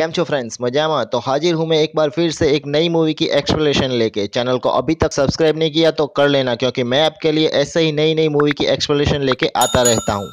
cam छो friends मजामा तो हाजिर हूँ मैं एक बार फिर से एक नई मूवी की एक्सप्लेनेशन लेके चैनल को अभी तक सब्सक्राइब नहीं किया तो कर लेना क्योंकि मैं आपके लिए ऐसे ही नई नई मूवी की एक्सप्लेनेशन लेके आता रहता हूँ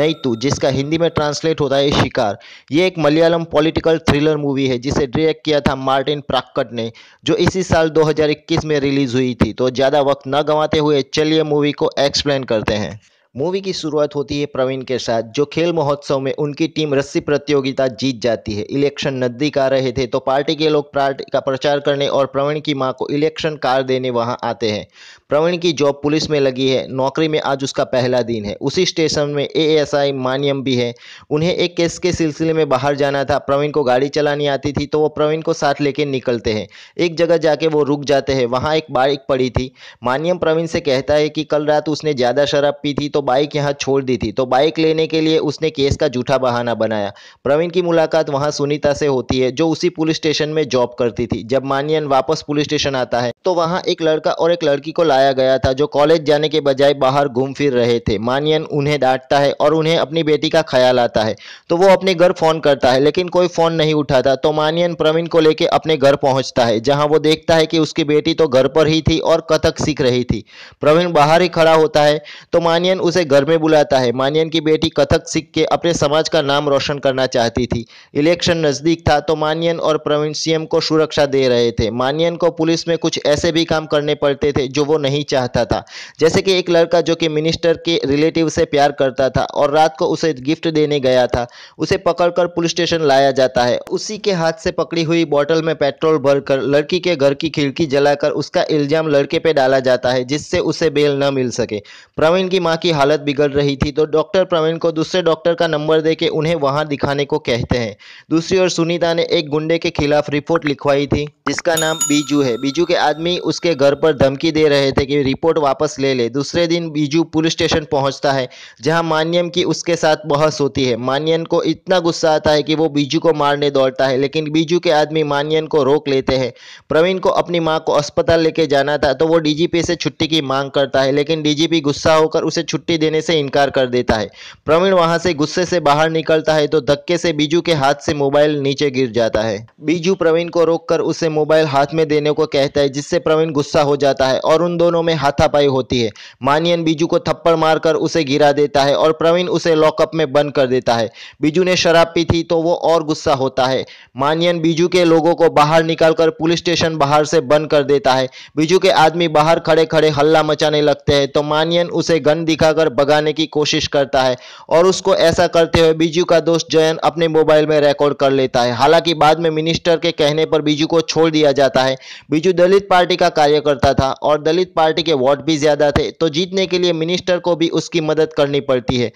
नई तू जिसका हिंदी में ट्रांसलेट होता है शिकार ये एक मलयालम पॉलिटिकल थ्रिलर मूवी है जिसे डायरेक्ट किया था मार्टिन प्राक्कट ने जो इसी साल 2021 में रिलीज़ हुई थी तो ज़्यादा वक्त न गंवाते हुए चलिए मूवी को एक्सप्लेन करते हैं मूवी की शुरुआत होती है प्रवीण के साथ जो खेल महोत्सव में उनकी टीम रस्सी प्रतियोगिता जीत जाती है इलेक्शन नजदीक आ रहे थे तो पार्टी के लोग पार्टी का प्रचार करने और प्रवीण की मां को इलेक्शन कार देने वहां आते हैं प्रवीण की जॉब पुलिस में लगी है नौकरी में आज उसका पहला दिन है उसी स्टेशन में एएसआई मानियम भी है उन्हें एक केस के सिलसिले में बाहर जाना था प्रवीण को गाड़ी चलानी आती थी तो वो प्रवीण को साथ लेकर निकलते हैं एक जगह जाके वो रुक जाते हैं वहाँ एक बाइक पड़ी थी मानियम प्रवीण से कहता है कि कल रात उसने ज़्यादा शराब पी थी तो बाइक यहाँ छोड़ दी थी तो बाइक लेने के लिए उसने केस का जूठा बहाना बनाया प्रवीण की मुलाकात वहाँ सुनीता से होती है जो उसी पुलिस स्टेशन में जॉब करती थी जब मानियन वापस पुलिस स्टेशन आता है तो वहाँ एक लड़का और एक लड़की को लाया गया था जो कॉलेज जाने के बजाय बाहर घूम फिर रहे थे मानियन उन्हें डांटता है और उन्हें अपनी बेटी का ख्याल आता है तो वो अपने घर फ़ोन करता है लेकिन कोई फ़ोन नहीं उठाता तो मानियन प्रवीण को लेकर अपने घर पहुंचता है जहां वो देखता है कि उसकी बेटी तो घर पर ही थी और कथक सीख रही थी प्रवीण बाहर ही खड़ा होता है तो मानियन उस उसे घर में बुलाता है मानियन की बेटी कथक सीख के अपने समाज का नाम रोशन करना चाहती थी इलेक्शन नज़दीक था तो मानियन और प्रवीण सीएम को सुरक्षा दे रहे थे मानियन को पुलिस में कुछ ऐसे भी काम करने पड़ते थे जो वो नहीं चाहता था जैसे कि एक लड़का जो कि मिनिस्टर के रिलेटिव से प्यार करता था और रात को उसे गिफ्ट देने गया था उसे पकड़कर पुलिस स्टेशन लाया जाता है उसी के हाथ से पकड़ी हुई बॉटल में पेट्रोल भरकर लड़की के घर की खिड़की जलाकर उसका इल्जाम लड़के पे डाला जाता है जिससे उसे बेल न मिल सके प्रवीण की माँ की हालत बिगड़ रही थी तो डॉक्टर प्रवीण को दूसरे डॉक्टर का नंबर देके उन्हें वहां दिखाने को कहते हैं दूसरी ओर सुनीता ने एक गुंडे के खिलाफ रिपोर्ट लिखवाई थी जिसका नाम बीजू है बीजू के आदमी उसके घर पर धमकी दे रहे थे कि रिपोर्ट वापस ले ले दूसरे दिन बीजू पुलिस स्टेशन पहुँचता है जहाँ मान्यम की उसके साथ बहस होती है मान्यन को इतना गुस्सा आता है कि वो बीजू को मारने दौड़ता है लेकिन बीजू के आदमी मान्यन को रोक लेते हैं प्रवीण को अपनी माँ को अस्पताल लेके जाना था तो वो डीजीपी से छुट्टी की मांग करता है लेकिन डीजीपी गुस्सा होकर उसे छुट्टी छुट्टी देने से इनकार कर देता है प्रवीण वहां से गुस्से से बाहर निकलता है तो धक्के से बीजू के हाथ से मोबाइल नीचे गिर जाता है बीजू प्रवीण को रोककर उसे मोबाइल हाथ में देने को कहता है जिससे प्रवीण गुस्सा हो जाता है और उन दोनों में हाथापाई होती है मानियन बीजू को थप्पड़ मारकर उसे गिरा देता है और प्रवीण उसे लॉकअप में बंद कर देता है बीजू ने शराब पी थी तो वो और गुस्सा होता है मानियन बीजू के लोगों को बाहर निकालकर पुलिस स्टेशन बाहर से बंद कर देता है बीजू के आदमी बाहर खड़े खड़े हल्ला मचाने लगते हैं तो मानियन उसे गन दिखाकर होकर भगाने की कोशिश करता है और उसको ऐसा करते हुए बीजू का दोस्त जयन अपने मोबाइल में रिकॉर्ड कर लेता है हालांकि बाद में मिनिस्टर के कहने पर बीजू को छोड़ दिया जाता है बीजू दलित पार्टी का कार्यकर्ता था और दलित पार्टी के वोट भी ज़्यादा थे तो जीतने के लिए मिनिस्टर को भी उसकी मदद करनी पड़ती है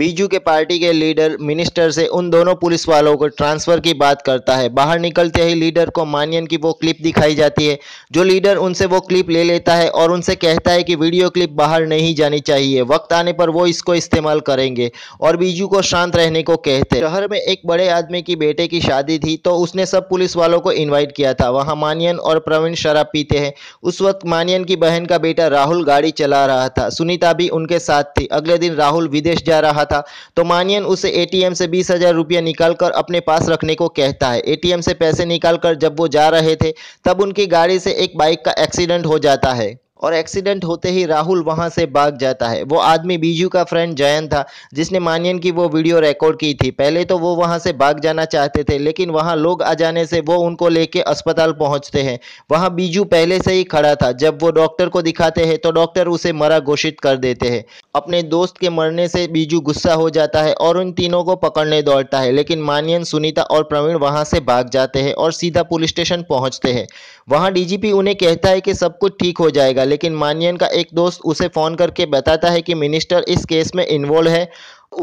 बीजू के पार्टी के लीडर मिनिस्टर से उन दोनों पुलिस वालों को ट्रांसफ़र की बात करता है बाहर निकलते ही लीडर को मानियन की वो क्लिप दिखाई जाती है जो लीडर उनसे वो क्लिप ले लेता है और उनसे कहता है कि वीडियो क्लिप बाहर नहीं जानी चाहिए वक्त वक्त आने पर वो इसको इस्तेमाल करेंगे और बीजू को शांत रहने को कहते शहर में एक बड़े आदमी की बेटे की शादी थी तो उसने सब पुलिस वालों को इन्वाइट किया था वहाँ मानियन और प्रवीण शराब पीते हैं उस वक्त मानियन की बहन का बेटा राहुल गाड़ी चला रहा था सुनीता भी उनके साथ थी अगले दिन राहुल विदेश जा रहा था तो मानियन उसे ए से बीस हजार रुपया निकाल कर अपने पास रखने को कहता है एटीएम से पैसे निकाल कर जब वो जा रहे थे तब उनकी गाड़ी से एक बाइक का एक्सीडेंट हो जाता है और एक्सीडेंट होते ही राहुल वहां से भाग जाता है वो आदमी बीजू का फ्रेंड जयन था जिसने मानियन की वो वीडियो रिकॉर्ड की थी पहले तो वो वहां से भाग जाना चाहते थे लेकिन वहां लोग आ जाने से वो उनको लेके अस्पताल पहुंचते हैं वहां बीजू पहले से ही खड़ा था जब वो डॉक्टर को दिखाते हैं तो डॉक्टर उसे मरा घोषित कर देते हैं अपने दोस्त के मरने से बीजू गुस्सा हो जाता है और उन तीनों को पकड़ने दौड़ता है लेकिन मानियन सुनीता और प्रवीण वहां से भाग जाते हैं और सीधा पुलिस स्टेशन पहुंचते हैं वहां डीजीपी उन्हें कहता है कि सब कुछ ठीक हो जाएगा लेकिन मानियन का एक दोस्त उसे फ़ोन करके बताता है कि मिनिस्टर इस केस में इन्वॉल्व है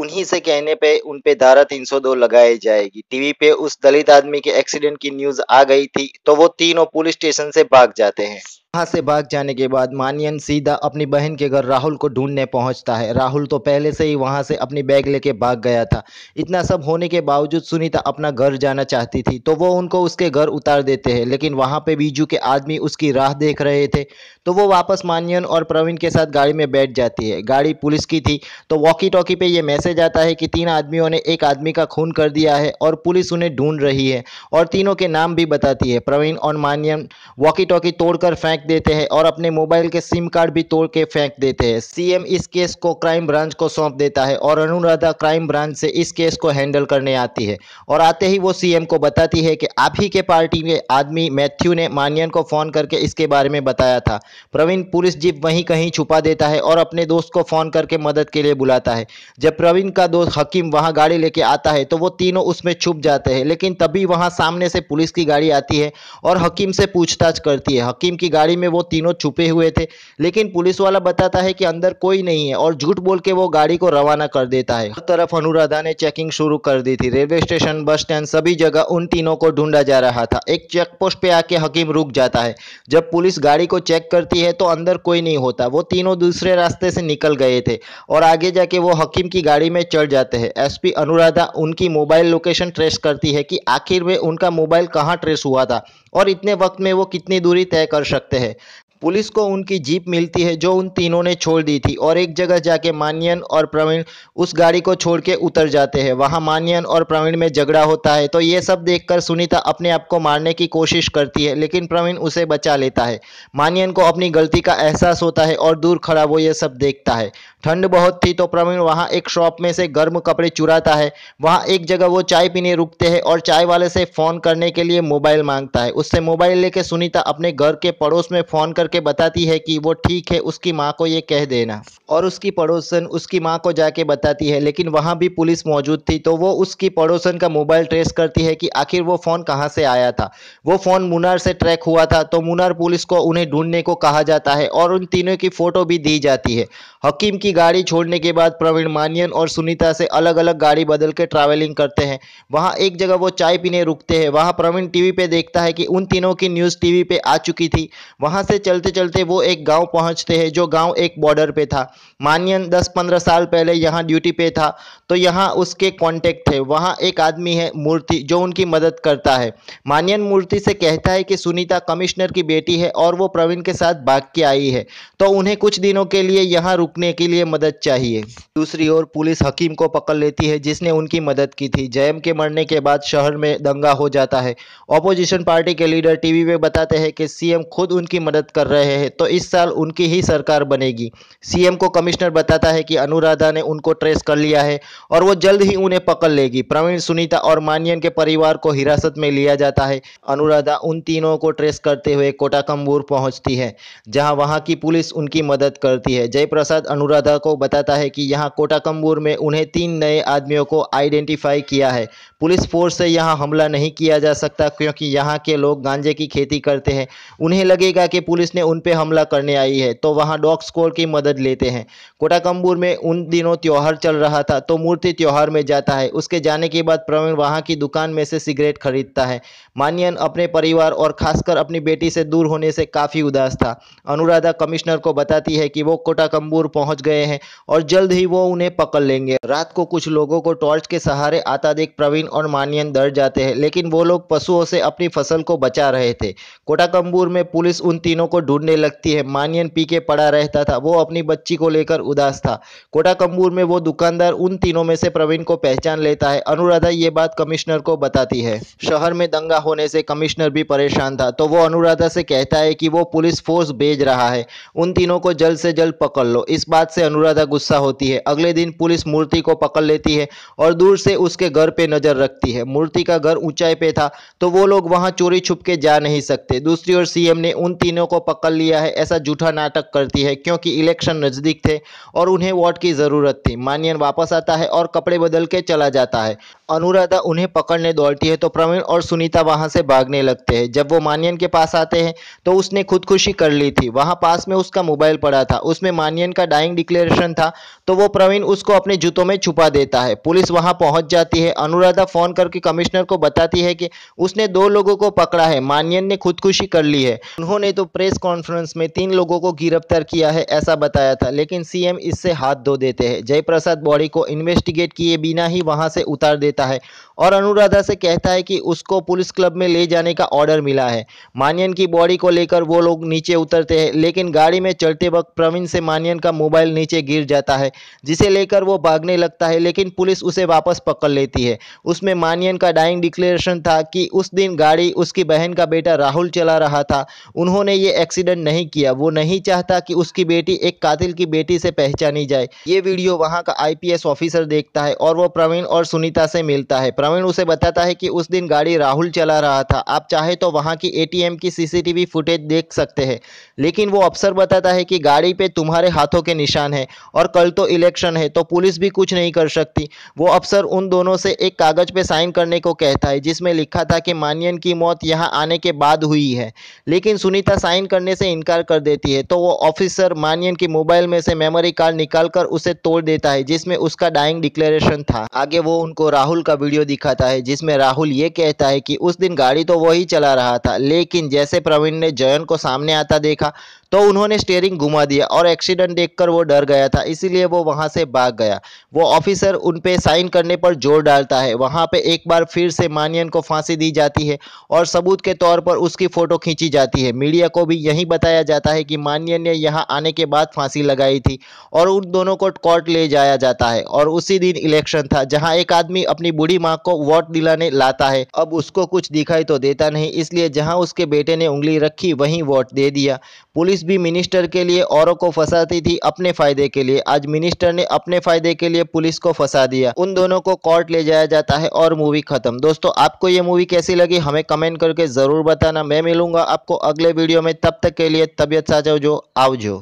उन्हीं से कहने पे उन पे धारा 302 लगाई जाएगी टीवी पे उस दलित आदमी के एक्सीडेंट की न्यूज़ आ गई थी तो वो तीनों पुलिस स्टेशन से भाग जाते हैं वहाँ से भाग जाने के बाद मानियन सीधा अपनी बहन के घर राहुल को ढूंढने पहुंचता है राहुल तो पहले से ही वहां से अपनी बैग लेके भाग गया था इतना सब होने के बावजूद सुनीता अपना घर जाना चाहती थी तो वो उनको उसके घर उतार देते हैं लेकिन वहाँ पे बीजू के आदमी उसकी राह देख रहे थे तो वो वापस मानियन और प्रवीण के साथ गाड़ी में बैठ जाती है गाड़ी पुलिस की थी तो वॉकी टॉकी पे ये मैसेज आता है कि तीन आदमियों ने एक आदमी का खून कर दिया है और पुलिस उन्हें ढूंढ रही है और तीनों के नाम भी बताती है प्रवीण और मानियन वॉकी टॉकी तोड़कर फेंक फेंक देते हैं और अपने मोबाइल के सिम कार्ड भी तोड़ के फेंक देते हैं सीएम इस केस को क्राइम ब्रांच को सौंप देता है और अनुराधा क्राइम ब्रांच से इस केस को हैंडल करने आती है और आते ही वो सीएम को बताती है कि आप ही के पार्टी में आदमी मैथ्यू ने मानियन को फ़ोन करके इसके बारे में बताया था प्रवीण पुलिस जीप वहीं कहीं छुपा देता है और अपने दोस्त को फ़ोन करके मदद के लिए बुलाता है जब प्रवीण का दोस्त हकीम वहां गाड़ी लेके आता है तो वो तीनों उसमें छुप जाते हैं लेकिन तभी वहां सामने से पुलिस की गाड़ी आती है और हकीम से पूछताछ करती है हकीम की गाड़ी गाड़ी में वो तीनों छुपे हुए थे लेकिन पुलिस वाला बताता है कि अंदर कोई नहीं है और झूठ बोल के वो गाड़ी को रवाना कर देता है हर तरफ अनुराधा ने चेकिंग शुरू कर दी थी रेलवे स्टेशन बस स्टैंड सभी जगह उन तीनों को ढूंढा जा रहा था एक चेक पोस्ट पे आके हकीम रुक जाता है जब पुलिस गाड़ी को चेक करती है तो अंदर कोई नहीं होता वो तीनों दूसरे रास्ते से निकल गए थे और आगे जाके वो हकीम की गाड़ी में चढ़ जाते हैं एसपी अनुराधा उनकी मोबाइल लोकेशन ट्रेस करती है कि आखिर में उनका मोबाइल कहाँ ट्रेस हुआ था और इतने वक्त में वो कितनी दूरी तय कर सकते हैं हैं पुलिस को उनकी जीप मिलती है जो उन तीनों ने छोड़ दी थी और एक जगह जाके मान्यन और प्रवीण उस गाड़ी को छोड़ के उतर जाते हैं वहाँ मान्यन और प्रवीण में झगड़ा होता है तो ये सब देखकर सुनीता अपने आप को मारने की कोशिश करती है लेकिन प्रवीण उसे बचा लेता है मान्यन को अपनी गलती का एहसास होता है और दूर खड़ा वो ये सब देखता है ठंड बहुत थी तो प्रवीण वहाँ एक शॉप में से गर्म कपड़े चुराता है वहाँ एक जगह वो चाय पीने रुकते हैं और चाय वाले से फ़ोन करने के लिए मोबाइल मांगता है उससे मोबाइल लेके सुनीता अपने घर के पड़ोस में फ़ोन कर करके बताती है कि वो ठीक है उसकी माँ को ये कह देना और उसकी पड़ोसन उसकी माँ को जाके बताती है लेकिन वहाँ भी पुलिस मौजूद थी तो वो उसकी पड़ोसन का मोबाइल ट्रेस करती है कि आखिर वो फ़ोन कहाँ से आया था वो फ़ोन मुनार से ट्रैक हुआ था तो मुनार पुलिस को उन्हें ढूंढने को कहा जाता है और उन तीनों की फ़ोटो भी दी जाती है हकीम की गाड़ी छोड़ने के बाद प्रवीण मानियन और सुनीता से अलग अलग गाड़ी बदल के ट्रैवलिंग करते हैं वहाँ एक जगह वो चाय पीने रुकते हैं वहाँ प्रवीण टीवी पे देखता है कि उन तीनों की न्यूज़ टीवी पे आ चुकी थी वहाँ से चल चलते चलते वो एक गांव पहुंचते हैं जो गांव एक बॉर्डर पे था मानियन 10-15 साल पहले यहाँ ड्यूटी पे था तो यहाँ उसके कांटेक्ट थे वहां एक आदमी है मूर्ति जो उनकी मदद करता है मानियन मूर्ति से कहता है कि सुनीता कमिश्नर की बेटी है और वो प्रवीण के साथ भाग के आई है तो उन्हें कुछ दिनों के लिए यहाँ रुकने के लिए मदद चाहिए दूसरी ओर पुलिस हकीम को पकड़ लेती है जिसने उनकी मदद की थी जयम के मरने के बाद शहर में दंगा हो जाता है ऑपोजिशन पार्टी के लीडर टीवी में बताते हैं कि सीएम खुद उनकी मदद कर रहे हैं तो इस साल उनकी ही सरकार बनेगी सीएम को कमिश्नर बताता है कि अनुराधा ने उनको ट्रेस कर लिया है और वो जल्द ही उन्हें पकड़ लेगी प्रवीण सुनीता और मानियन के परिवार को हिरासत में लिया जाता है अनुराधा उन तीनों को ट्रेस करते हुए कोटाकम्बूर पहुँचती है जहाँ वहाँ की पुलिस उनकी मदद करती है जयप्रसाद अनुराधा को बताता है कि यहाँ कोटाकम्बूर में उन्हें तीन नए आदमियों को आइडेंटिफाई किया है पुलिस फोर्स से यहाँ हमला नहीं किया जा सकता क्योंकि यहाँ के लोग गांजे की खेती करते हैं उन्हें लगेगा कि पुलिस ने उन पर हमला करने आई है तो वहाँ डॉग स्कोर की मदद लेते हैं कोटाकम्बूर में उन दिनों त्यौहार चल रहा था तो मूर्ति त्यौहार में जाता है उसके जाने के बाद प्रवीण वहाँ की दुकान में से सिगरेट खरीदता है मानियन अपने परिवार और खासकर अपनी बेटी से दूर होने से काफ़ी उदास था अनुराधा कमिश्नर को बताती है कि वो कोटाकम्बूर पहुंच गए हैं और जल्द ही वो उन्हें पकड़ लेंगे रात को कुछ लोगों को टॉर्च के सहारे आता देख प्रवीण और मानियन डर जाते हैं लेकिन वो लोग पशुओं से अपनी फसल को बचा रहे थे कोटाकम्बूर में पुलिस उन तीनों को ढूंढने लगती है मानियन पी के पड़ा रहता था वो अपनी बच्ची को लेकर उदास था कोटाकम्बूर में वो दुकानदार उन तीनों में से प्रवीण को पहचान लेता है अनुराधा ये बात कमिश्नर को बताती है शहर में दंगा होने से कमिश्नर भी परेशान था तो वो अनुराधा से कहता है कि वो पुलिस फोर्स भेज रहा है उन तीनों को जल्द से जल्द पकड़ लो इस बात से अनुराधा गुस्सा होती है अगले दिन पुलिस मूर्ति को पकड़ लेती है और दूर से उसके घर पे नजर रखती है मूर्ति का घर ऊंचाई पे था तो वो लोग वहां चोरी छुप के जा नहीं सकते दूसरी ओर सीएम ने उन तीनों को पकड़ लिया है ऐसा जूठा नाटक करती है क्योंकि इलेक्शन नज़दीक थे और उन्हें वोट की ज़रूरत थी मानियन वापस आता है और कपड़े बदल के चला जाता है अनुराधा उन्हें पकड़ने दौड़ती है तो प्रवीण और सुनीता वहां से भागने लगते हैं जब वो मानियन के पास आते हैं तो उसने खुदकुशी कर ली थी वहां पास में उसका मोबाइल पड़ा था उसमें मानियन का डाइंग डिक्लेरेशन था तो वो प्रवीण उसको अपने जूतों में छुपा देता है पुलिस वहां पहुंच जाती है अनुराधा फोन करके कमिश्नर को बताती है कि उसने दो लोगों को पकड़ा है मानियन ने खुदकुशी कर ली है उन्होंने तो प्रेस कॉन्फ्रेंस में तीन लोगों को गिरफ्तार किया है ऐसा बताया था लेकिन सीएम इससे हाथ धो देते हैं जयप्रसाद बॉडी को इन्वेस्टिगेट किए बिना ही वहां से उतार देता है और अनुराधा से कहता है कि उसको पुलिस क्लब में ले जाने का ऑर्डर मिला है मानियन की बॉडी को लेकर वो लोग नीचे उतरते हैं लेकिन गाड़ी में चलते वक्त प्रवीण से मानियन का मोबाइल नीचे गिर जाता है जिसे लेकर वो भागने लगता है लेकिन पुलिस उसे वापस पकड़ लेती है उस उसमें मानियन का डाइंग डिक्लेरेशन था कि उस दिन गाड़ी उसकी बहन का बेटा राहुल चला रहा था उन्होंने ये एक्सीडेंट नहीं किया वो नहीं चाहता कि उसकी बेटी एक कातिल की बेटी से पहचानी जाए ये वीडियो वहाँ का आईपीएस ऑफिसर देखता है और वो प्रवीण और सुनीता से मिलता है प्रवीण उसे बताता है कि उस दिन गाड़ी राहुल चला रहा था आप चाहे तो वहाँ की एटीएम की सीसीटीवी फुटेज देख सकते हैं लेकिन वो अफसर बताता है कि गाड़ी पे तुम्हारे हाथों के निशान है और कल तो इलेक्शन है तो पुलिस भी कुछ नहीं कर सकती वो अफसर उन दोनों से एक कागज़ कागज पे साइन करने को कहता है जिसमें लिखा था कि मानियन की मौत यहाँ आने के बाद हुई है लेकिन सुनीता साइन करने से इनकार कर देती है तो वो ऑफिसर मानियन की मोबाइल में से मेमोरी कार्ड निकाल कर उसे तोड़ देता है जिसमें उसका डाइंग डिक्लेरेशन था आगे वो उनको राहुल का वीडियो दिखाता है जिसमें राहुल ये कहता है कि उस दिन गाड़ी तो वही चला रहा था लेकिन जैसे प्रवीण ने जयन को सामने आता देखा तो उन्होंने स्टेयरिंग घुमा दिया और एक्सीडेंट देखकर वो डर गया था इसीलिए वो वहाँ से भाग गया वो ऑफिसर उन पर साइन करने पर जोर डालता है वहाँ पर एक बार फिर से मानियन को फांसी दी जाती है और सबूत के तौर पर उसकी फ़ोटो खींची जाती है मीडिया को भी यही बताया जाता है कि मानियन ने यहाँ आने के बाद फांसी लगाई थी और उन दोनों को कोर्ट ले जाया जाता है और उसी दिन इलेक्शन था जहाँ एक आदमी अपनी बूढ़ी माँ को वोट दिलाने लाता है अब उसको कुछ दिखाई तो देता नहीं इसलिए जहाँ उसके बेटे ने उंगली रखी वहीं वोट दे दिया पुलिस पुलिस भी मिनिस्टर के लिए औरों को फंसाती थी अपने फायदे के लिए आज मिनिस्टर ने अपने फायदे के लिए पुलिस को फंसा दिया उन दोनों को कोर्ट ले जाया जाता है और मूवी खत्म दोस्तों आपको ये मूवी कैसी लगी हमें कमेंट करके जरूर बताना मैं मिलूंगा आपको अगले वीडियो में तब तक के लिए तबियत साझा जो जो